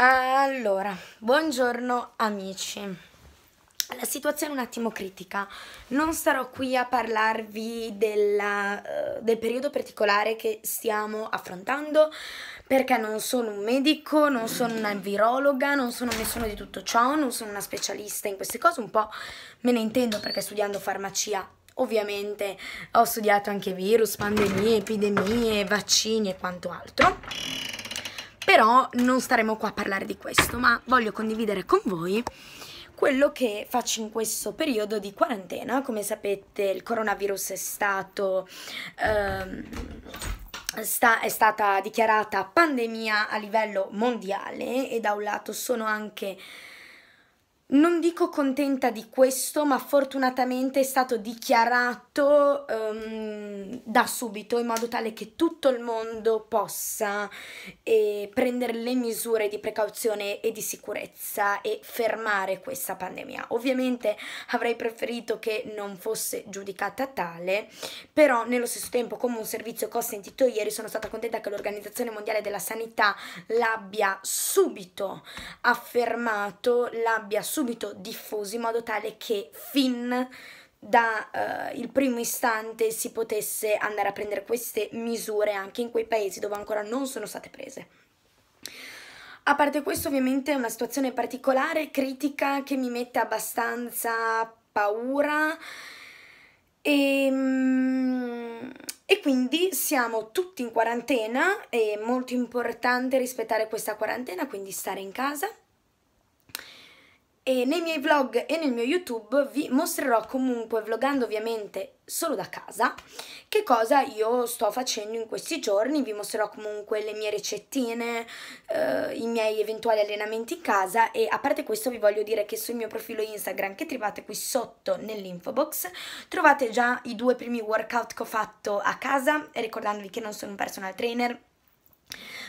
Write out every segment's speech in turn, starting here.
Allora, buongiorno amici. La situazione è un attimo critica. Non starò qui a parlarvi della, eh, del periodo particolare che stiamo affrontando perché non sono un medico, non sono una virologa, non sono nessuno di tutto ciò, non sono una specialista in queste cose, un po' me ne intendo perché studiando farmacia ovviamente ho studiato anche virus, pandemie, epidemie, vaccini e quanto altro però non staremo qua a parlare di questo, ma voglio condividere con voi quello che faccio in questo periodo di quarantena. Come sapete il coronavirus è stato... Ehm, Sta, è stata dichiarata pandemia a livello mondiale e da un lato sono anche non dico contenta di questo, ma fortunatamente è stato dichiarato tutto um, da subito in modo tale che tutto il mondo possa eh, prendere le misure di precauzione e di sicurezza e fermare questa pandemia. Ovviamente avrei preferito che non fosse giudicata tale, però nello stesso tempo come un servizio che ho sentito ieri sono stata contenta che l'Organizzazione Mondiale della Sanità l'abbia subito affermato, l'abbia subito diffuso in modo tale che fin dal eh, primo istante si potesse andare a prendere queste misure anche in quei paesi dove ancora non sono state prese. A parte questo ovviamente è una situazione particolare, critica, che mi mette abbastanza paura e, ehm, e, quindi siamo tutti in quarantena, è molto importante rispettare questa quarantena, quindi stare in casa. E nei miei vlog e nel mio YouTube vi mostrerò comunque, vlogando ovviamente solo da casa, che cosa io sto facendo in questi giorni. Vi mostrerò comunque le mie ricettine, eh, i miei eventuali allenamenti in casa e a parte questo vi voglio dire che sul mio profilo Instagram che trovate qui sotto nell'info box trovate già i due primi workout che ho fatto a casa, ricordandovi che non sono un personal trainer,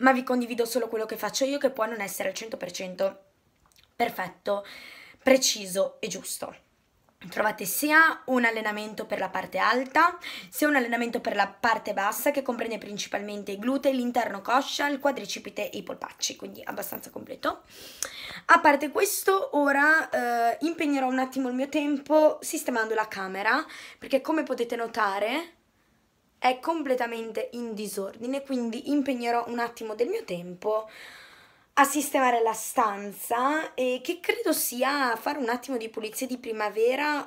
ma vi condivido solo quello che faccio io che può non essere al 100% perfetto, preciso e giusto. Trovate sia un allenamento per la parte alta, sia un allenamento per la parte bassa che comprende principalmente i glutei, l'interno coscia, il quadricipite e i polpacci, quindi abbastanza completo. A parte questo, ora eh, impegnerò un attimo il mio tempo sistemando la camera, perché come potete notare è completamente in disordine, quindi impegnerò un attimo del mio tempo a sistemare la stanza e che credo sia fare un attimo di pulizia di primavera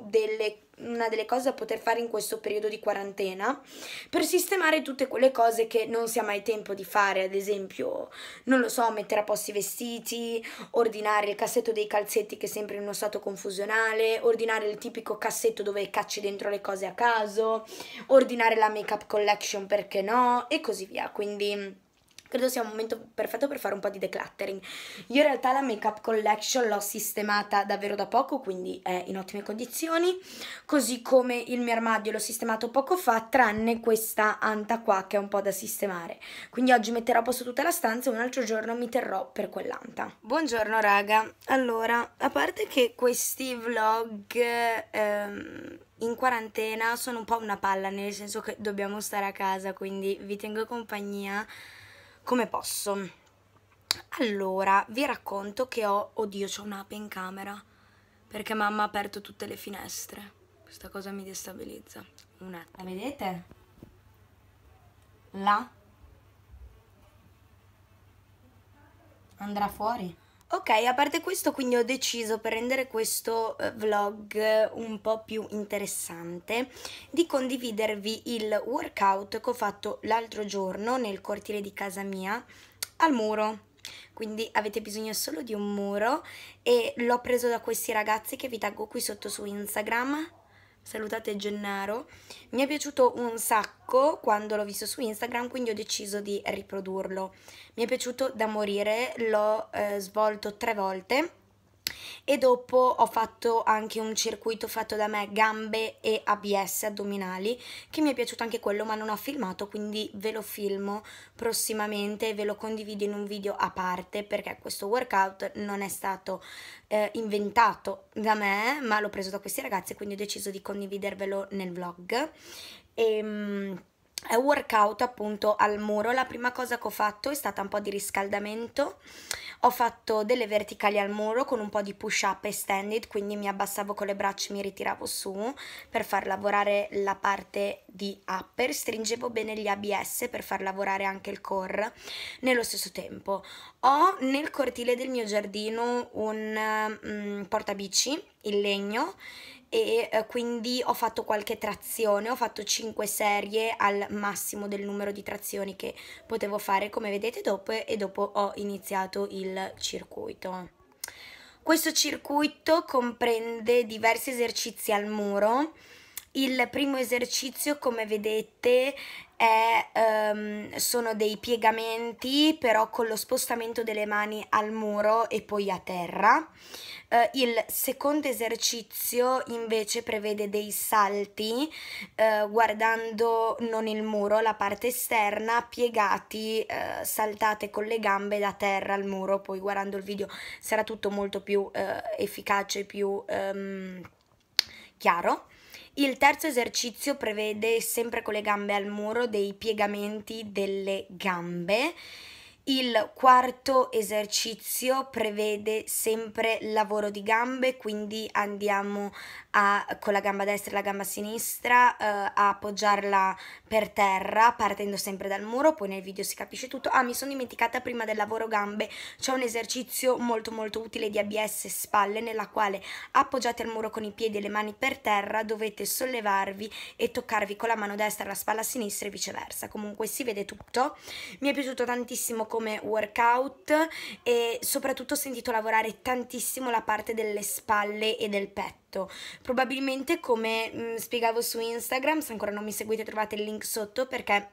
delle, una delle cose da poter fare in questo periodo di quarantena per sistemare tutte quelle cose che non si ha mai tempo di fare ad esempio non lo so mettere a posto i vestiti ordinare il cassetto dei calzetti che è sempre in uno stato confusionale ordinare il tipico cassetto dove cacci dentro le cose a caso ordinare la make up collection perché no e così via quindi credo sia un momento perfetto per fare un po' di decluttering. Io in realtà la make-up collection l'ho sistemata davvero da poco, quindi è in ottime condizioni, così come il mio armadio l'ho sistemato poco fa, tranne questa anta qua che è un po' da sistemare. Quindi oggi metterò posto tutta la stanza e un altro giorno mi terrò per quell'anta. Buongiorno raga, allora, a parte che questi vlog... Ehm in quarantena sono un po' una palla, nel senso che dobbiamo stare a casa, quindi vi tengo compagnia come posso. Allora, vi racconto che ho... Oddio, c'ho un'ape in camera, perché mamma ha aperto tutte le finestre. Questa cosa mi destabilizza. Un attimo. La vedete? Là? Andrà fuori? Ok, a parte questo quindi ho deciso per rendere questo eh, vlog un po' più interessante di condividervi il workout che ho fatto l'altro giorno nel cortile di casa mia al muro. Quindi avete bisogno solo di un muro e l'ho preso da questi ragazzi che vi taggo qui sotto su Instagram salutate Gennaro, mi è piaciuto un sacco quando l'ho visto su Instagram, quindi ho deciso di riprodurlo. Mi è piaciuto da morire, l'ho eh, svolto tre volte e dopo ho fatto anche un circuito fatto da me gambe e ABS addominali che mi è piaciuto anche quello ma non ho filmato quindi ve lo filmo prossimamente e ve lo condivido in un video a parte perché questo workout non è stato eh, inventato da me ma l'ho preso da questi ragazzi quindi ho deciso di condividervelo nel vlog e, ehm, workout appunto al muro la prima cosa che ho fatto è stata un po' di riscaldamento ho fatto delle verticali al muro con un po' di push up extended quindi mi abbassavo con le braccia e mi ritiravo su per far lavorare la parte di upper stringevo bene gli ABS per far lavorare anche il core nello stesso tempo ho nel cortile del mio giardino un um, portabici in legno e eh, quindi ho fatto qualche trazione, ho fatto 5 serie al massimo del numero di trazioni che potevo fare come vedete dopo e dopo ho iniziato il circuito. Questo circuito comprende diversi esercizi al muro il primo esercizio, come vedete, è, um, sono dei piegamenti, però con lo spostamento delle mani al muro e poi a terra. Uh, il secondo esercizio invece prevede dei salti uh, guardando non il muro, la parte esterna, piegati, uh, saltate con le gambe da terra al muro, poi guardando il video sarà tutto molto più efficace, più um, chiaro. Il terzo esercizio prevede sempre con le gambe al muro dei piegamenti delle gambe il quarto esercizio prevede sempre lavoro di gambe, quindi andiamo a, con la gamba destra e la gamba sinistra eh, a appoggiarla per terra partendo sempre dal muro, poi nel video si capisce tutto. Ah, mi sono dimenticata prima del lavoro gambe, c'è un esercizio molto molto utile di ABS spalle nella quale appoggiate al muro con i piedi e le mani per terra dovete sollevarvi e toccarvi con la mano destra la spalla sinistra e viceversa. Comunque si vede tutto. Mi è piaciuto tantissimo come workout e soprattutto ho sentito lavorare tantissimo la parte delle spalle e del petto. Probabilmente come mh, mm, spiegavo su Instagram, se ancora non mi seguite trovate il link sotto perché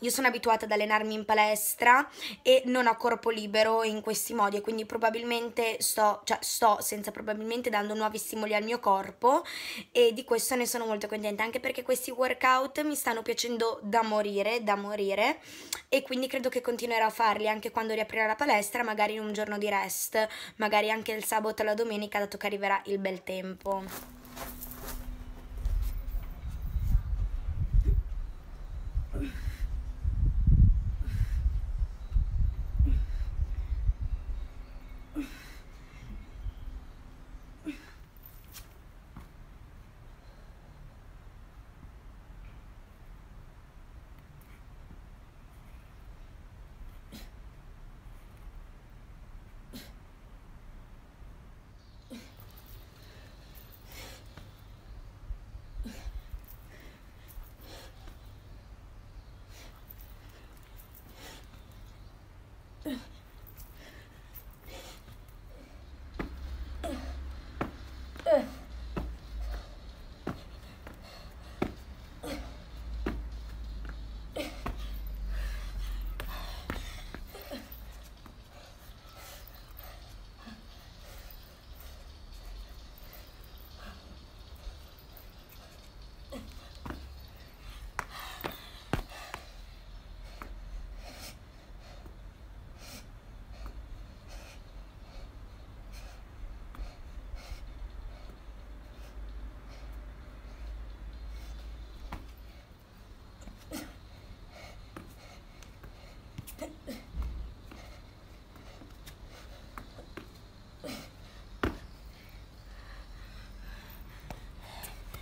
io sono abituata ad allenarmi in palestra e non ho corpo libero in questi modi e quindi probabilmente sto, cioè sto senza probabilmente dando nuovi stimoli al mio corpo e di questo ne sono molto contenta anche perché questi workout mi stanno piacendo da morire, da morire e quindi credo che continuerò a farli anche quando riaprirà la palestra, magari in un giorno di rest, magari anche il sabato e la domenica dato che arriverà il bel tempo.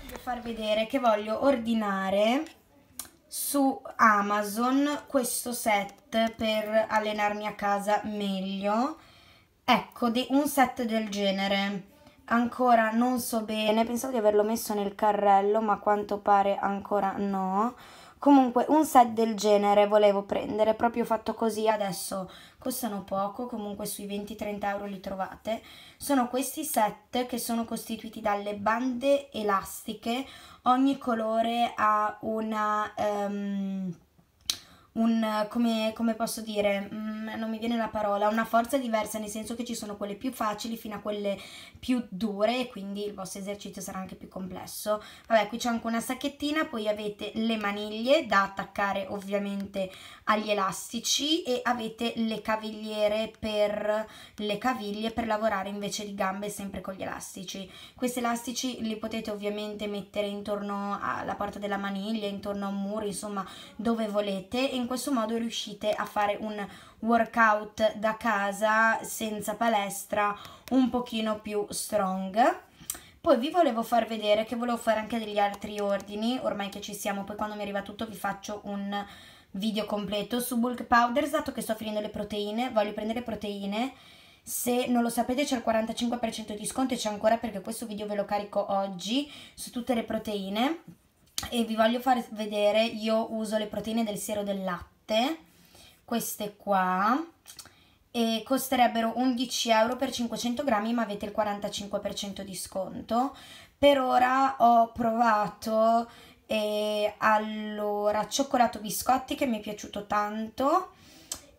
Voglio far vedere che voglio ordinare su Amazon questo set per allenarmi a casa meglio. Ecco, di un set del genere. Ancora non so bene, pensavo di averlo messo nel carrello, ma a quanto pare ancora no Comunque un set del genere volevo prendere, proprio fatto così, adesso costano poco, comunque sui 20-30 euro li trovate. Sono questi set che sono costituiti dalle bande elastiche, ogni colore ha una... Um, un, come, come, posso dire, mm, non mi viene la parola, una forza diversa, nel senso che ci sono quelle più facili fino a quelle più dure e quindi il vostro esercizio sarà anche più complesso. Vabbè, qui c'è anche una sacchettina, poi avete le maniglie da attaccare ovviamente agli elastici e avete le cavigliere per le caviglie per lavorare invece le gambe sempre con gli elastici. Questi elastici li potete ovviamente mettere intorno alla porta della maniglia, intorno a un muro, insomma dove volete e in questo modo riuscite a fare un workout da casa senza palestra un pochino più strong. Poi vi volevo far vedere che volevo fare anche degli altri ordini, ormai che ci siamo, poi quando mi arriva tutto vi faccio un video completo su bulk powder, dato che sto finendo le proteine, voglio prendere proteine, se non lo sapete c'è il 45% di sconto e c'è ancora perché questo video ve lo carico oggi su tutte le proteine e vi voglio far vedere, io uso le proteine del siero del latte, queste qua, e costerebbero 11 euro per 500 grammi ma avete il 45% di sconto. Per ora ho provato e allora cioccolato biscotti che mi è piaciuto tanto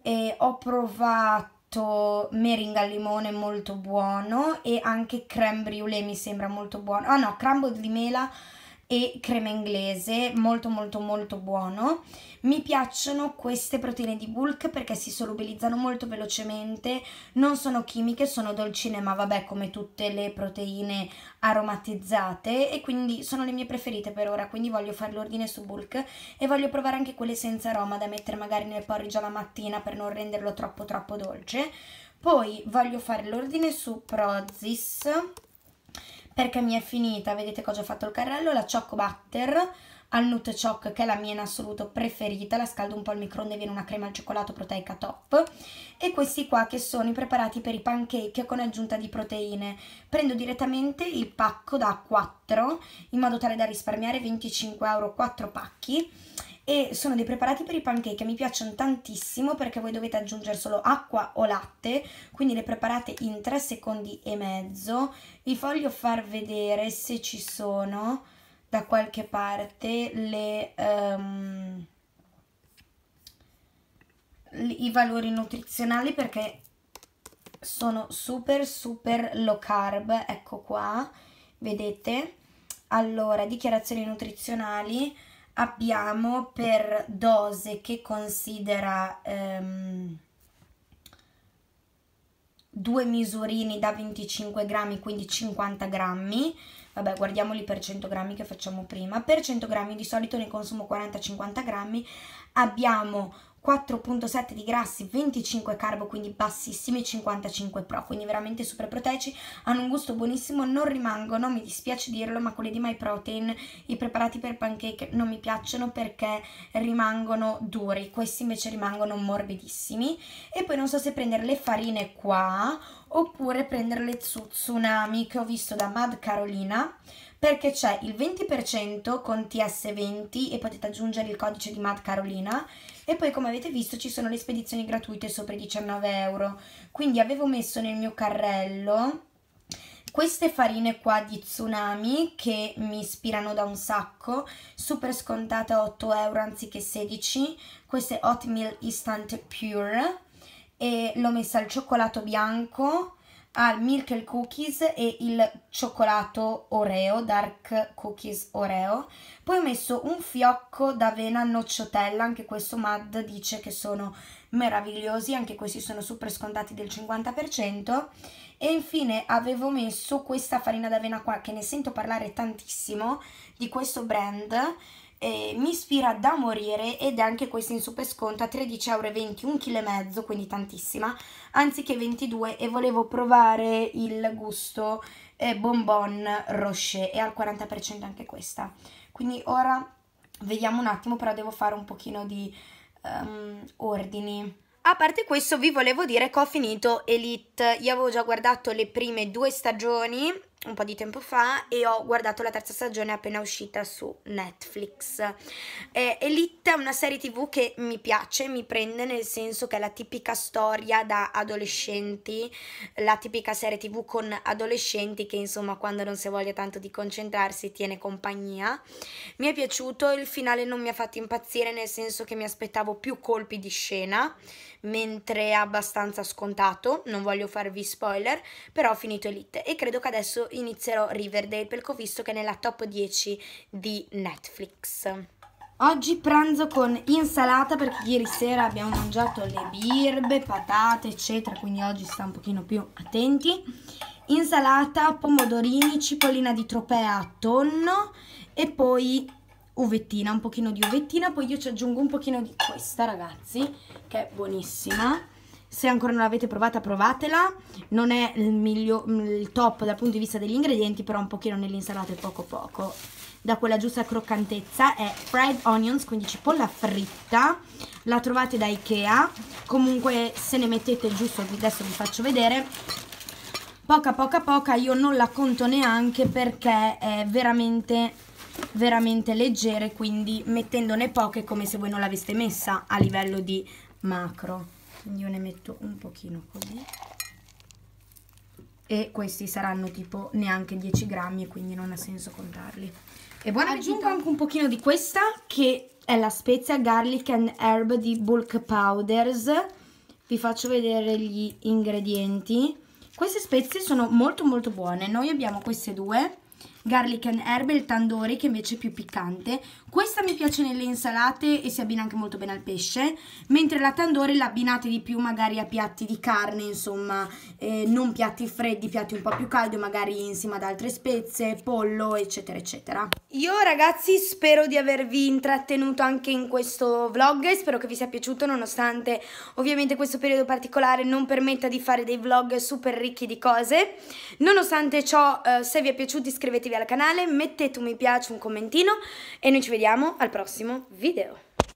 e ho provato meringa al limone molto buono e anche creme brulee mi sembra molto buono. Ah no, crumble di mela e crema inglese, molto molto molto buono. Mi piacciono queste proteine di bulk perché si solubilizzano molto velocemente, non sono chimiche, sono dolcine ma vabbè come tutte le proteine aromatizzate e quindi sono le mie preferite per ora, quindi voglio fare l'ordine su bulk e voglio provare anche quelle senza aroma da mettere magari nel porridge alla mattina per non renderlo troppo troppo dolce. Poi voglio fare l'ordine su Prozis perché mi è finita, vedete che ho già fatto il carrello, la Choco Butter al Nut Choc che è la mia in assoluto preferita, la scaldo un po' al microonde e viene una crema al cioccolato proteica top e questi qua che sono i preparati per i pancake con aggiunta di proteine prendo direttamente il pacco da 4 in modo tale da risparmiare 25 euro 4 pacchi e sono dei preparati per i pancake che mi piacciono tantissimo perché voi dovete aggiungere solo acqua o latte quindi le preparate in 3 secondi e mezzo vi voglio far vedere se ci sono da qualche parte le, um, i valori nutrizionali perché sono super super low carb ecco qua vedete allora dichiarazioni nutrizionali abbiamo per dose che considera ehm, due misurini da 25 grammi, quindi 50 grammi, vabbè guardiamoli per 100 grammi che facciamo prima, per 100 grammi di solito ne consumo 40-50 grammi, abbiamo 4.7 di grassi, 25 carbo, quindi bassissimi, 55 pro, quindi veramente super proteici, hanno un gusto buonissimo, non rimangono, mi dispiace dirlo, ma quelli di My Protein, i preparati per pancake non mi piacciono perché rimangono duri, questi invece rimangono morbidissimi. E poi non so se prendere le farine qua oppure prendere le Tsunami che ho visto da Mad Carolina perché c'è il 20% con TS20 e potete aggiungere il codice di Mad Carolina e poi come avete visto ci sono le spedizioni gratuite sopra i 19 euro quindi avevo messo nel mio carrello queste farine qua di Tsunami che mi ispirano da un sacco, super scontate a 8 euro anziché 16, queste Hot Meal Instant Pure e l'ho messa al cioccolato bianco, al Milk Cookies e il cioccolato Oreo, Dark Cookies Oreo. Poi ho messo un fiocco d'avena nocciotella, anche questo Mad dice che sono meravigliosi, anche questi sono super scontati del 50%. E infine avevo messo questa farina d'avena qua, che ne sento parlare tantissimo, di questo brand, eh, mi ispira da morire ed è anche questa in super sconto a 13,20€ un chilo e mezzo, quindi tantissima, anziché 22 e volevo provare il gusto eh, bonbon rocher e al 40% anche questa. Quindi ora vediamo un attimo, però devo fare un pochino di um, ordini. A parte questo vi volevo dire che ho finito Elite, io avevo già guardato le prime due stagioni un po' di tempo fa e ho guardato la terza stagione appena uscita su Netflix. Eh, Elite è una serie tv che mi piace, mi prende nel senso che è la tipica storia da adolescenti, la tipica serie tv con adolescenti che insomma quando non si voglia tanto di concentrarsi tiene compagnia. Mi è piaciuto, il finale non mi ha fatto impazzire nel senso che mi aspettavo più colpi di scena, mentre è abbastanza scontato, non voglio farvi spoiler, però ho finito Elite e credo che adesso inizierò Riverdale perché ho visto che è nella top 10 di Netflix. Oggi pranzo con insalata perché ieri sera abbiamo mangiato le birbe, patate eccetera, quindi oggi sta un pochino più attenti. Insalata, pomodorini, cipollina di tropea tonno e poi uvettina, un pochino di uvettina, poi io ci aggiungo un pochino di questa ragazzi che è buonissima se ancora non l'avete provata provatela, non è il, miglio, mm, il top dal punto di vista degli ingredienti, però un pochino nell'insalata insalate poco poco. Da quella giusta croccantezza è fried onions, quindi cipolla fritta, la trovate da Ikea, comunque se ne mettete giusto, adesso vi faccio vedere, poca poca poca, io non la conto neanche perché è veramente veramente leggere quindi mettendone poche come se voi non l'aveste messa a livello di macro quindi io ne metto un pochino così e questi saranno tipo neanche 10 grammi quindi non ha senso contarli e buona aggiungo anche un pochino di questa che è la spezia garlic and herb di bulk powders vi faccio vedere gli ingredienti queste spezie sono molto molto buone noi abbiamo queste due garlic and herb, il tandoori che invece è più piccante. Questa mi piace nelle insalate e si abbina anche molto bene al pesce, mentre la tandoori l'abbinate di più magari a piatti di carne, insomma, eh, non piatti freddi, piatti un po' più caldi, magari insieme ad altre spezie, pollo, eccetera, eccetera. Io ragazzi spero di avervi intrattenuto anche in questo vlog, spero che vi sia piaciuto nonostante ovviamente questo periodo particolare non permetta di fare dei vlog super ricchi di cose. Nonostante ciò, eh, se vi è piaciuto iscrivetevi iscrivetevi al canale, mettete un mi piace, un commentino e noi ci vediamo al prossimo video.